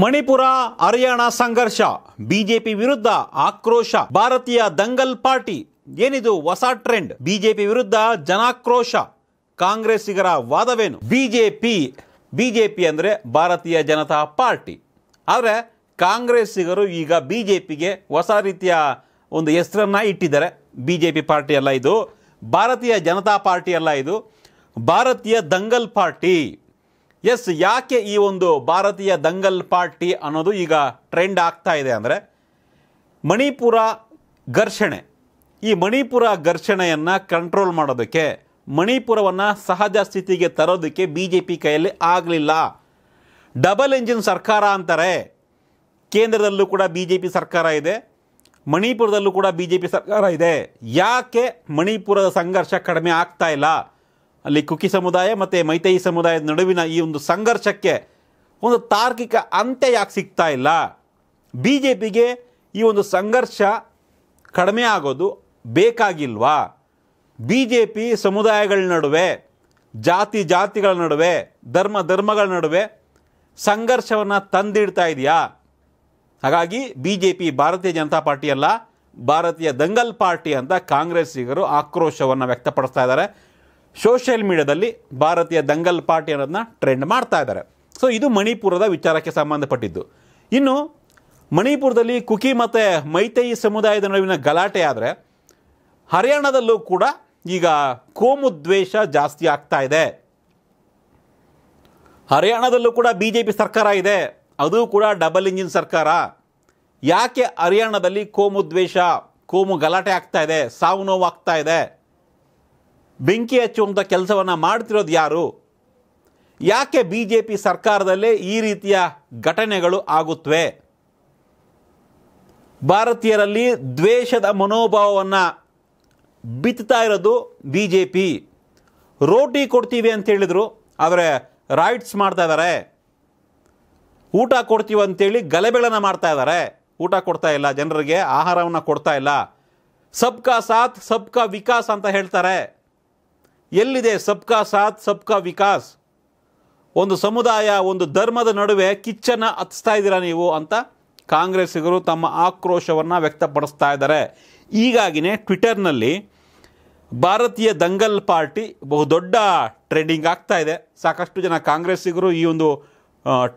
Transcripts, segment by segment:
ಮಣಿಪುರ ಹರಿಯಾಣ ಸಂಘರ್ಷ ಬಿಜೆಪಿ ವಿರುದ್ಧ ಆಕ್ರೋಶ ಭಾರತೀಯ ದಂಗಲ್ ಪಾರ್ಟಿ ಏನಿದು ಹೊಸ ಟ್ರೆಂಡ್ ಬಿಜೆಪಿ ವಿರುದ್ಧ ಜನಾಕ್ರೋಶ ಕಾಂಗ್ರೆಸ್ಸಿಗರ ವಾದವೇನು ಬಿಜೆಪಿ ಬಿಜೆಪಿ ಅಂದರೆ ಭಾರತೀಯ ಜನತಾ ಪಾರ್ಟಿ ಆದರೆ ಕಾಂಗ್ರೆಸ್ಸಿಗರು ಈಗ ಬಿಜೆಪಿಗೆ ಹೊಸ ರೀತಿಯ ಒಂದು ಹೆಸರನ್ನು ಇಟ್ಟಿದ್ದಾರೆ ಬಿ ಬಿಜೆಪಿ ಪಾರ್ಟಿ ಪಾರ್ಟಿಯಲ್ಲ ಇದು ಭಾರತೀಯ ಜನತಾ ಪಾರ್ಟಿಯಲ್ಲ ಇದು ಭಾರತೀಯ ದಂಗಲ್ ಪಾರ್ಟಿ ಎಸ್ ಯಾಕೆ ಈ ಒಂದು ಭಾರತೀಯ ದಂಗಲ್ ಪಾರ್ಟಿ ಅನ್ನೋದು ಈಗ ಟ್ರೆಂಡ್ ಆಗ್ತಾ ಇದೆ ಅಂದರೆ ಮಣಿಪುರ ಘರ್ಷಣೆ ಈ ಮಣಿಪುರ ಘರ್ಷಣೆಯನ್ನು ಕಂಟ್ರೋಲ್ ಮಾಡೋದಕ್ಕೆ ಮಣಿಪುರವನ್ನು ಸಹಜ ಸ್ಥಿತಿಗೆ ತರೋದಕ್ಕೆ ಬಿ ಜೆ ಪಿ ಕೈಯಲ್ಲಿ ಆಗಲಿಲ್ಲ ಡಬಲ್ ಇಂಜಿನ್ ಸರ್ಕಾರ ಅಂತಾರೆ ಕೇಂದ್ರದಲ್ಲೂ ಕೂಡ ಬಿ ಜೆ ಪಿ ಸರ್ಕಾರ ಇದೆ ಮಣಿಪುರದಲ್ಲೂ ಕೂಡ ಬಿ ಜೆ ಪಿ ಸರ್ಕಾರ ಇದೆ ಯಾಕೆ ಮಣಿಪುರದ ಸಂಘರ್ಷ ಕಡಿಮೆ ಆಗ್ತಾ ಇಲ್ಲ ಅಲ್ಲಿ ಕುಕ್ಕಿ ಸಮುದಾಯ ಮತ್ತು ಮೈತೈ ಸಮುದಾಯದ ನಡುವಿನ ಈ ಒಂದು ಸಂಘರ್ಷಕ್ಕೆ ಒಂದು ತಾರ್ಕಿಕ ಅಂತ್ಯ ಯಾಕೆ ಸಿಗ್ತಾ ಇಲ್ಲ ಬಿ ಜೆ ಪಿಗೆ ಈ ಒಂದು ಸಂಘರ್ಷ ಕಡಿಮೆ ಆಗೋದು ಬೇಕಾಗಿಲ್ವಾ ಬಿ ಜೆ ಪಿ ಸಮುದಾಯಗಳ ನಡುವೆ ಜಾತಿ ಜಾತಿಗಳ ನಡುವೆ ಧರ್ಮ ಧರ್ಮಗಳ ನಡುವೆ ಸಂಘರ್ಷವನ್ನು ತಂದಿಡ್ತಾ ಇದೆಯಾ ಹಾಗಾಗಿ ಬಿ ಜೆ ಪಿ ಭಾರತೀಯ ಜನತಾ ಪಾರ್ಟಿಯಲ್ಲ ಭಾರತೀಯ ದಂಗಲ್ ಪಾರ್ಟಿ ಅಂತ ಕಾಂಗ್ರೆಸ್ಸಿಗರು ಆಕ್ರೋಶವನ್ನು ವ್ಯಕ್ತಪಡಿಸ್ತಾ ಇದ್ದಾರೆ ಸೋಷಿಯಲ್ ಮೀಡಿಯಾದಲ್ಲಿ ಭಾರತೀಯ ದಂಗಲ್ ಪಾರ್ಟಿ ಅನ್ನೋದನ್ನ ಟ್ರೆಂಡ್ ಮಾಡ್ತಾ ಇದ್ದಾರೆ ಸೊ ಇದು ಮಣಿಪುರದ ವಿಚಾರಕ್ಕೆ ಸಂಬಂಧಪಟ್ಟಿದ್ದು ಇನ್ನು ಮಣಿಪುರದಲ್ಲಿ ಕುಕಿ ಮತ್ತು ಮೈತೈ ಸಮುದಾಯದ ನಡುವಿನ ಗಲಾಟೆ ಆದರೆ ಹರಿಯಾಣದಲ್ಲೂ ಕೂಡ ಈಗ ಕೋಮು ದ್ವೇಷ ಜಾಸ್ತಿ ಆಗ್ತಾ ಇದೆ ಹರಿಯಾಣದಲ್ಲೂ ಕೂಡ ಬಿ ಜೆ ಪಿ ಸರ್ಕಾರ ಇದೆ ಅದು ಕೂಡ ಡಬಲ್ ಇಂಜಿನ್ ಸರ್ಕಾರ ಯಾಕೆ ಹರಿಯಾಣದಲ್ಲಿ ಕೋಮು ದ್ವೇಷ ಕೋಮು ಗಲಾಟೆ ಆಗ್ತಾ ಇದೆ ಸಾವು ನೋವು ಆಗ್ತಾ ಇದೆ ಬೆಂಕಿ ಹಚ್ಚುವಂಥ ಕೆಲಸವನ್ನು ಮಾಡ್ತಿರೋದು ಯಾರು ಯಾಕೆ ಬಿ ಜೆ ಪಿ ಸರ್ಕಾರದಲ್ಲೇ ಈ ರೀತಿಯ ಘಟನೆಗಳು ಆಗುತ್ತವೆ ಭಾರತೀಯರಲ್ಲಿ ದ್ವೇಷದ ಮನೋಭಾವವನ್ನು ಬಿತ್ತಾ ಇರೋದು ಬಿ ಜೆ ಪಿ ರೋಟಿ ಕೊಡ್ತೀವಿ ಅಂತ ಹೇಳಿದರು ಆದರೆ ರೈಟ್ಸ್ ಮಾಡ್ತಾ ಇದ್ದಾರೆ ಊಟ ಕೊಡ್ತೀವಿ ಅಂತೇಳಿ ಗಲೆಬೆಳನ ಮಾಡ್ತಾ ಇದ್ದಾರೆ ಊಟ ಕೊಡ್ತಾ ಇಲ್ಲ ಜನರಿಗೆ ಆಹಾರವನ್ನು ಕೊಡ್ತಾ ಇಲ್ಲ ಸಬ್ ಕಾ ಸಾಥ್ ಕಾ ವಿಕಾಸ್ ಅಂತ ಹೇಳ್ತಾರೆ ಎಲ್ಲಿದೆ ಸಬ್ಕಾ ಸಾಥ್ ಸಬ್ಕಾ ವಿಕಾಸ್ ಒಂದು ಸಮುದಾಯ ಒಂದು ಧರ್ಮದ ನಡುವೆ ಕಿಚ್ಚನ್ನು ಹತ್ತಿಸ್ತಾ ಇದ್ದೀರಾ ನೀವು ಅಂತ ಕಾಂಗ್ರೆಸ್ಸಿಗರು ತಮ್ಮ ಆಕ್ರೋಶವನ್ನು ವ್ಯಕ್ತಪಡಿಸ್ತಾ ಇದ್ದಾರೆ ಹೀಗಾಗಿನೇ ಟ್ವಿಟರ್ನಲ್ಲಿ ಭಾರತೀಯ ದಂಗಲ್ ಪಾರ್ಟಿ ಬಹುದೊಡ್ಡ ಟ್ರೆಂಡಿಂಗ್ ಆಗ್ತಾ ಇದೆ ಸಾಕಷ್ಟು ಜನ ಕಾಂಗ್ರೆಸ್ಸಿಗರು ಈ ಒಂದು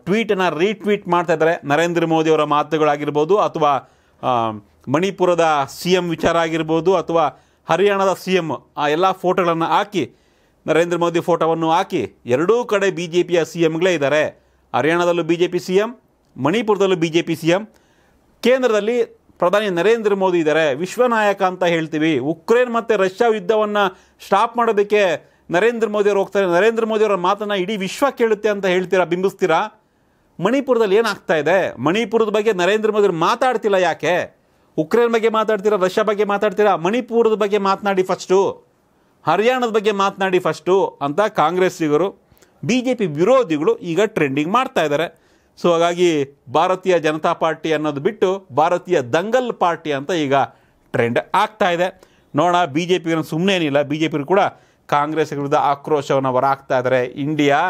ಟ್ವೀಟನ್ನು ರೀಟ್ವೀಟ್ ಮಾಡ್ತಾ ಇದ್ದಾರೆ ನರೇಂದ್ರ ಮೋದಿಯವರ ಮಾತುಗಳಾಗಿರ್ಬೋದು ಅಥವಾ ಮಣಿಪುರದ ಸಿ ಎಂ ವಿಚಾರ ಆಗಿರ್ಬೋದು ಅಥವಾ ಹರಿಯಾಣದ ಸಿ ಎಂ ಆ ಎಲ್ಲ ಫೋಟೋಗಳನ್ನು ಹಾಕಿ ನರೇಂದ್ರ ಮೋದಿ ಫೋಟೋವನ್ನು ಹಾಕಿ ಎರಡೂ ಕಡೆ ಬಿ ಜೆ ಪಿಯ ಸಿ ಎಂಗಳೇ ಇದ್ದಾರೆ ಹರಿಯಾಣದಲ್ಲೂ B J P C M ಮಣಿಪುರದಲ್ಲೂ B J P C M ಕೇಂದ್ರದಲ್ಲಿ ಪ್ರಧಾನಿ ನರೇಂದ್ರ ಮೋದಿ ಇದ್ದಾರೆ ವಿಶ್ವನಾಯಕ ಅಂತ ಹೇಳ್ತೀವಿ ಉಕ್ರೇನ್ ಮತ್ತು ರಷ್ಯಾ ಯುದ್ಧವನ್ನು ಸ್ಟಾಪ್ ಮಾಡೋದಕ್ಕೆ ನರೇಂದ್ರ ಮೋದಿಯವರು ಹೋಗ್ತಾರೆ ನರೇಂದ್ರ ಮೋದಿಯವರ ಮಾತನ್ನು ಇಡೀ ವಿಶ್ವ ಕೇಳುತ್ತೆ ಅಂತ ಹೇಳ್ತೀರಾ ಬಿಂಬಿಸ್ತೀರಾ ಮಣಿಪುರದಲ್ಲಿ ಏನಾಗ್ತಾ ಇದೆ ಮಣಿಪುರದ ಬಗ್ಗೆ ನರೇಂದ್ರ ಮೋದಿ ಮಾತಾಡ್ತಿಲ್ಲ ಯಾಕೆ ಉಕ್ರೇನ್ ಬಗ್ಗೆ ಮಾತಾಡ್ತೀರಾ ರಷ್ಯಾ ಬಗ್ಗೆ ಮಾತಾಡ್ತೀರಾ ಮಣಿಪುರದ ಬಗ್ಗೆ ಮಾತನಾಡಿ ಫಸ್ಟು ಹರಿಯಾಣದ ಬಗ್ಗೆ ಮಾತನಾಡಿ ಫಸ್ಟು ಅಂತ ಕಾಂಗ್ರೆಸ್ಸಿಗರು ಬಿ ಜೆ ಪಿ ವಿರೋಧಿಗಳು ಈಗ ಟ್ರೆಂಡಿಂಗ್ ಮಾಡ್ತಾ ಇದ್ದಾರೆ ಸೊ ಹಾಗಾಗಿ ಭಾರತೀಯ ಜನತಾ ಪಾರ್ಟಿ ಅನ್ನೋದು ಬಿಟ್ಟು ಭಾರತೀಯ ದಂಗಲ್ ಪಾರ್ಟಿ ಅಂತ ಈಗ ಟ್ರೆಂಡ್ ಆಗ್ತಾ ಇದೆ ನೋಡೋಣ ಬಿ ಜೆ ಸುಮ್ಮನೆ ಏನಿಲ್ಲ ಬಿ ಜೆ ಪಿಗೂ ಕೂಡ ಕಾಂಗ್ರೆಸ್ ವಿರುದ್ಧ ಆಕ್ರೋಶವನ್ನು ಹೊರಹಾಕ್ತಾ ಇದ್ದಾರೆ ಇಂಡಿಯಾ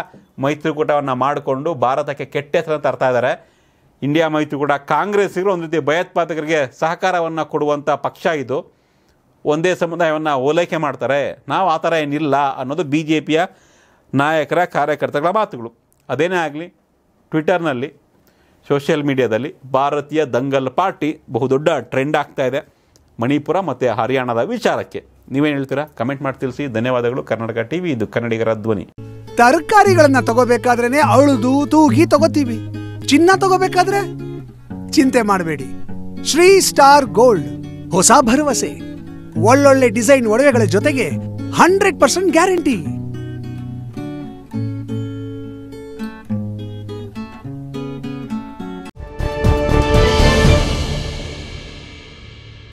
ಮೈತ್ರಿಕೂಟವನ್ನು ಮಾಡಿಕೊಂಡು ಭಾರತಕ್ಕೆ ಕೆಟ್ಟ ಹೆಸರನ್ನು ತರ್ತಾ ಇದ್ದಾರೆ ಇಂಡಿಯಾ ಮೈತ್ರಿ ಕೂಡ ಕಾಂಗ್ರೆಸ್ಸಿಗರು ಒಂದು ರೀತಿ ಭಯೋತ್ಪಾದಕರಿಗೆ ಸಹಕಾರವನ್ನು ಕೊಡುವಂಥ ಪಕ್ಷ ಇದು ಒಂದೇ ಸಮುದಾಯವನ್ನು ಓಲೈಕೆ ಮಾಡ್ತಾರೆ ನಾವು ಆ ಥರ ಏನಿಲ್ಲ ಅನ್ನೋದು ಬಿ ಜೆ ಪಿಯ ನಾಯಕರ ಕಾರ್ಯಕರ್ತಗಳ ಮಾತುಗಳು ಅದೇನೇ ಆಗಲಿ ಟ್ವಿಟರ್ನಲ್ಲಿ ಸೋಷಿಯಲ್ ಮೀಡಿಯಾದಲ್ಲಿ ಭಾರತೀಯ ದಂಗಲ್ ಪಾರ್ಟಿ ಬಹುದೊಡ್ಡ ಟ್ರೆಂಡ್ ಆಗ್ತಾ ಇದೆ ಮಣಿಪುರ ಮತ್ತು ಹರಿಯಾಣದ ವಿಚಾರಕ್ಕೆ ನೀವೇನು ಹೇಳ್ತೀರಾ ಕಮೆಂಟ್ ಮಾಡಿ ತಿಳಿಸಿ ಧನ್ಯವಾದಗಳು ಕರ್ನಾಟಕ ಟಿವಿ ಇದು ಕನ್ನಡಿಗರ ಧ್ವನಿ ತರಕಾರಿಗಳನ್ನು ತಗೋಬೇಕಾದ್ರೆ ಅಳುದು ತೂಗಿ ತಗೋತೀವಿ ಚಿನ್ನ ತಗೋಬೇಕಾದ್ರೆ ಚಿಂತೆ ಮಾಡಬೇಡಿ ಶ್ರೀ ಸ್ಟಾರ್ ಗೋಲ್ಡ್ ಹೊಸ ಭರವಸೆ ಒಳ್ಳೊಳ್ಳೆ ಡಿಸೈನ್ ಒಡವೆಗಳ ಜೊತೆಗೆ ಹಂಡ್ರೆಡ್ ಪರ್ಸೆಂಟ್ ಗ್ಯಾರಂಟಿ